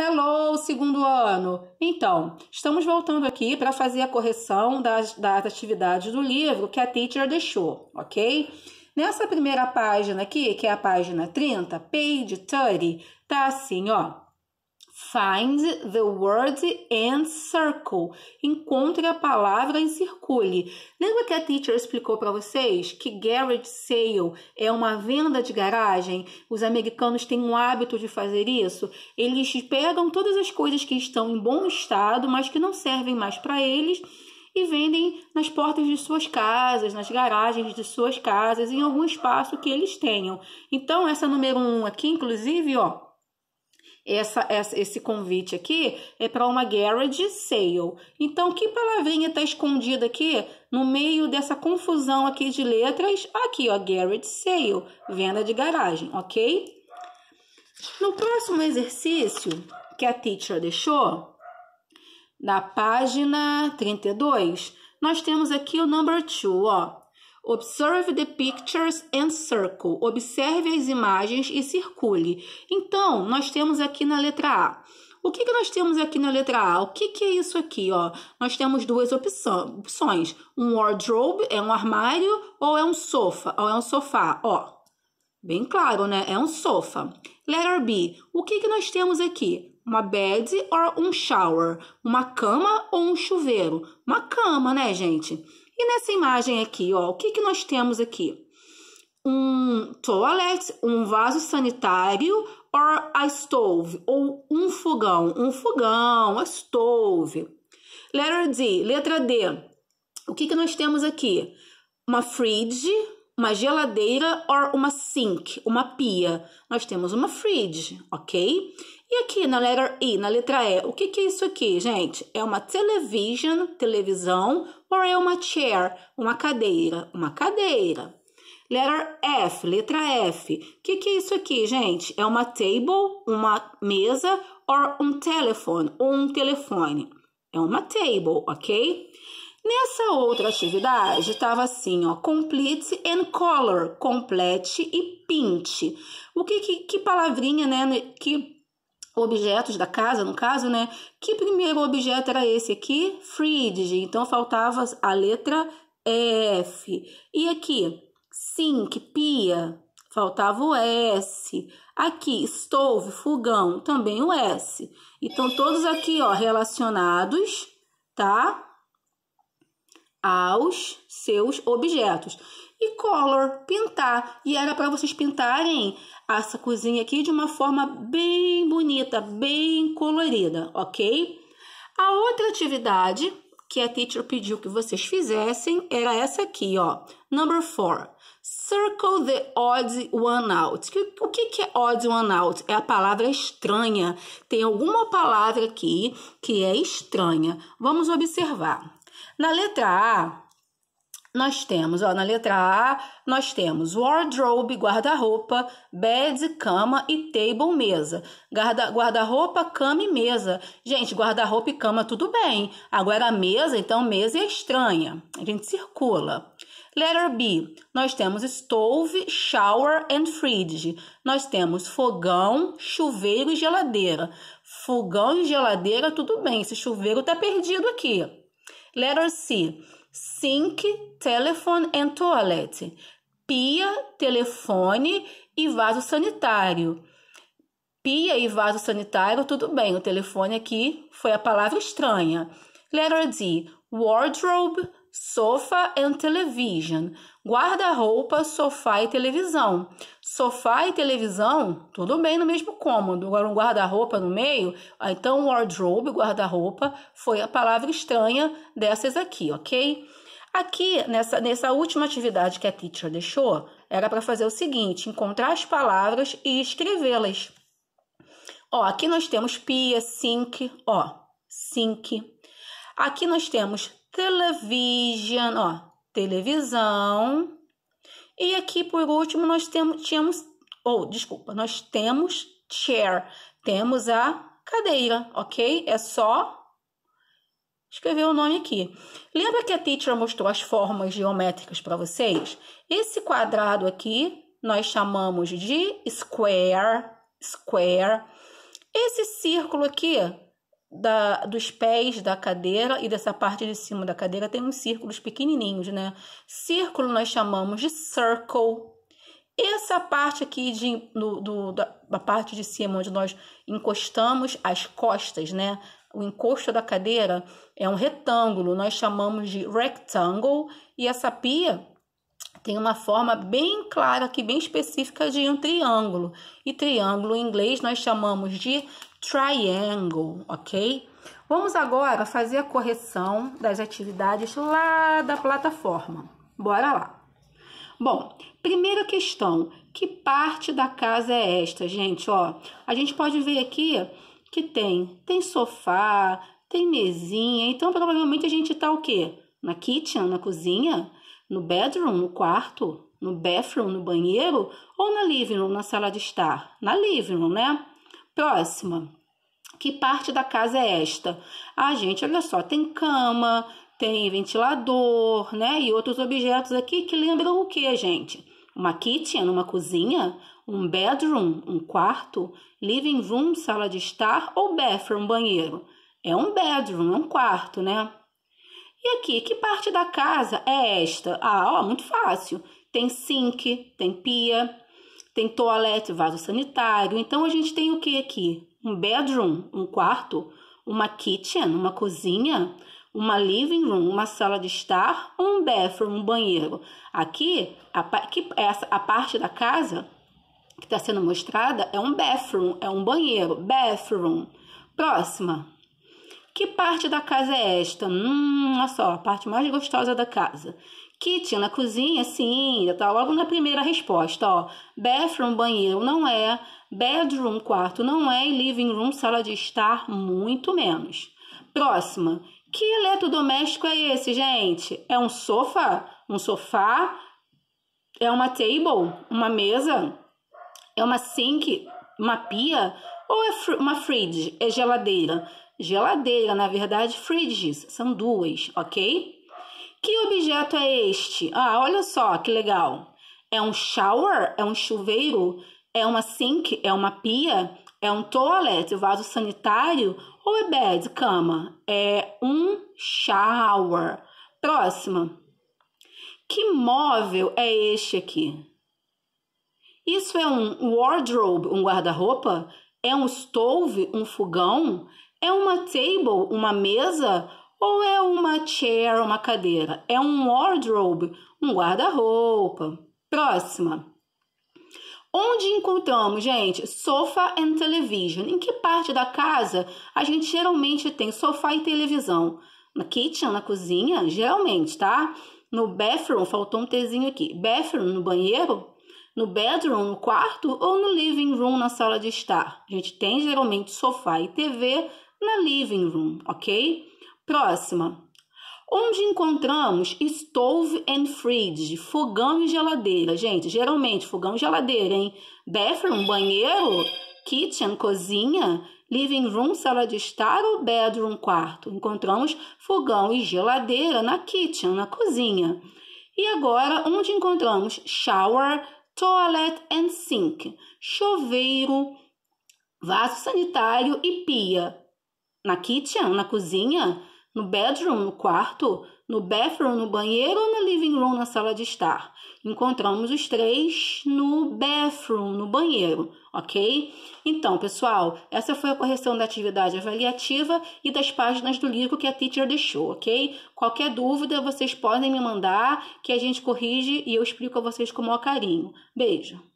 Hello, segundo ano! Então, estamos voltando aqui para fazer a correção das, das atividades do livro que a teacher deixou, ok? Nessa primeira página aqui, que é a página 30, page 30, tá assim, ó. Find the word and circle. Encontre a palavra e circule. Lembra que a teacher explicou para vocês que garage sale é uma venda de garagem? Os americanos têm um hábito de fazer isso. Eles pegam todas as coisas que estão em bom estado, mas que não servem mais para eles e vendem nas portas de suas casas, nas garagens de suas casas, em algum espaço que eles tenham. Então, essa número um aqui, inclusive, ó, essa, essa, esse convite aqui é para uma garage sale. Então, que palavrinha está escondida aqui no meio dessa confusão aqui de letras? Aqui, ó, garage sale, venda de garagem, ok? No próximo exercício que a teacher deixou, na página 32, nós temos aqui o number 2, ó. Observe the pictures and circle. Observe as imagens e circule. Então, nós temos aqui na letra A. O que, que nós temos aqui na letra A? O que, que é isso aqui? Ó? Nós temos duas opção, opções. Um wardrobe é um armário ou é um sofá? Ou é um sofá? Ó, bem claro, né? É um sofá. Letter B. O que, que nós temos aqui? Uma bed ou um shower? Uma cama ou um chuveiro? Uma cama, né, gente? E nessa imagem aqui, ó, o que, que nós temos aqui? Um toilet, um vaso sanitário, or a stove, ou um fogão, um fogão, a stove. Letter D, letra D. O que, que nós temos aqui? Uma fridge, uma geladeira or uma sink, uma pia. Nós temos uma fridge, ok? E aqui na letra I, na letra E, o que, que é isso aqui, gente? É uma television, televisão, ou é uma chair, uma cadeira, uma cadeira. Letter F, letra F. O que, que é isso aqui, gente? É uma table, uma mesa, ou um telefone, ou um telefone. É uma table, ok? Nessa outra atividade, estava assim, ó, complete and color, complete e pinte. O que, que, que palavrinha, né, que objetos da casa, no caso, né? Que primeiro objeto era esse aqui? Fridge. Então faltava a letra F. E aqui, sink, pia, faltava o S. Aqui, estouvo, fogão, também o S. Então todos aqui, ó, relacionados, tá? aos seus objetos. E color, pintar. E era para vocês pintarem essa cozinha aqui de uma forma bem bonita, bem colorida, ok? A outra atividade que a teacher pediu que vocês fizessem era essa aqui, ó. Number four. Circle the odd one out. O que, é odd one out? É a palavra estranha. Tem alguma palavra aqui que é estranha. Vamos observar. Na letra A, nós temos, ó, na letra A, nós temos wardrobe, guarda-roupa, bed, cama e table, mesa. Guarda-roupa, guarda cama e mesa. Gente, guarda-roupa e cama tudo bem. Agora a mesa, então mesa é estranha. A gente circula. Letter B, nós temos stove, shower and fridge. Nós temos fogão, chuveiro e geladeira. Fogão e geladeira, tudo bem. Esse chuveiro tá perdido aqui. Letter C. Sink, telephone and toilet. Pia, telefone e vaso sanitário. Pia e vaso sanitário, tudo bem. O telefone aqui foi a palavra estranha. Letter D. Wardrobe, sofa and television. Guarda-roupa, sofá e televisão. Sofá e televisão, tudo bem no mesmo cômodo. Agora, um guarda-roupa no meio, ah, então wardrobe, guarda-roupa, foi a palavra estranha dessas aqui, ok? Aqui, nessa, nessa última atividade que a teacher deixou, era para fazer o seguinte: encontrar as palavras e escrevê-las. Ó, aqui nós temos pia, sink, ó, sink. Aqui nós temos television, ó, televisão. E aqui por último nós temos tínhamos ou oh, desculpa, nós temos chair, temos a cadeira, OK? É só escrever o nome aqui. Lembra que a teacher mostrou as formas geométricas para vocês? Esse quadrado aqui nós chamamos de square, square. Esse círculo aqui da, dos pés da cadeira e dessa parte de cima da cadeira tem uns círculos pequenininhos, né? Círculo nós chamamos de circle. Essa parte aqui de, do, do, da, da parte de cima onde nós encostamos as costas, né? O encosto da cadeira é um retângulo, nós chamamos de rectangle, e essa pia tem uma forma bem clara aqui, bem específica de um triângulo. E triângulo em inglês nós chamamos de triangle, ok? Vamos agora fazer a correção das atividades lá da plataforma. Bora lá. Bom, primeira questão, que parte da casa é esta, gente? Ó, a gente pode ver aqui que tem, tem sofá, tem mesinha, então provavelmente a gente tá o quê? Na kitchen, na cozinha, no bedroom, no quarto, no bathroom, no banheiro ou na living room, na sala de estar? Na living room, né? Próxima. Que parte da casa é esta? Ah, gente, olha só, tem cama, tem ventilador, né? E outros objetos aqui que lembram o que, gente? Uma kitchen, uma cozinha, um bedroom, um quarto, living room, sala de estar ou bathroom, banheiro. É um bedroom, é um quarto, né? E aqui, que parte da casa é esta? Ah, ó, muito fácil. Tem sink, tem pia, tem toalete, vaso sanitário. Então a gente tem o que aqui? Um bedroom, um quarto, uma kitchen, uma cozinha, uma living room, uma sala de estar, um bathroom, um banheiro. Aqui, a, aqui essa, a parte da casa que está sendo mostrada é um bathroom, é um banheiro, bathroom. Próxima. Que parte da casa é esta? Hum, olha só, a parte mais gostosa da casa. Kitchen na cozinha, sim, tá logo na primeira resposta, ó. Bathroom, banheiro, não é. Bedroom, quarto, não é. E living room, sala de estar, muito menos. Próxima. Que eletrodoméstico é esse, gente? É um sofá? Um sofá? É uma table? Uma mesa? É uma sink? Uma pia? Ou é fr uma fridge? É geladeira? Geladeira, na verdade, fridges. São duas, ok? Que objeto é este? Ah, olha só que legal. É um shower? É um chuveiro? É uma sink? É uma pia? É um toilet? É vaso sanitário? Ou é bed? Cama? É um shower. Próxima. Que móvel é este aqui? Isso é um wardrobe, um guarda-roupa? É um stove, um fogão? É uma table, uma mesa? ou é uma chair, uma cadeira? É um wardrobe, um guarda-roupa. Próxima. Onde encontramos, gente, sofá and television? Em que parte da casa a gente geralmente tem sofá e televisão? Na kitchen, na cozinha, geralmente, tá? No bathroom, faltou um Tzinho aqui. Bathroom, no banheiro? No bedroom, no quarto? Ou no living room, na sala de estar? A gente tem geralmente sofá e TV na living room, ok? Próxima. Onde encontramos stove and fridge, fogão e geladeira. Gente, geralmente fogão e geladeira, hein? Bathroom, banheiro, kitchen, cozinha, living room, sala de estar ou bedroom, quarto. Encontramos fogão e geladeira na kitchen, na cozinha. E agora, onde encontramos shower, toilet and sink, chuveiro, vaso sanitário e pia. Na kitchen, na cozinha, no bedroom, no quarto, no bathroom, no banheiro ou no living room, na sala de estar. Encontramos os três no bathroom, no banheiro, ok? Então, pessoal, essa foi a correção da atividade avaliativa e das páginas do livro que a teacher deixou, ok? Qualquer dúvida, vocês podem me mandar que a gente corrige e eu explico a vocês com o maior carinho. Beijo!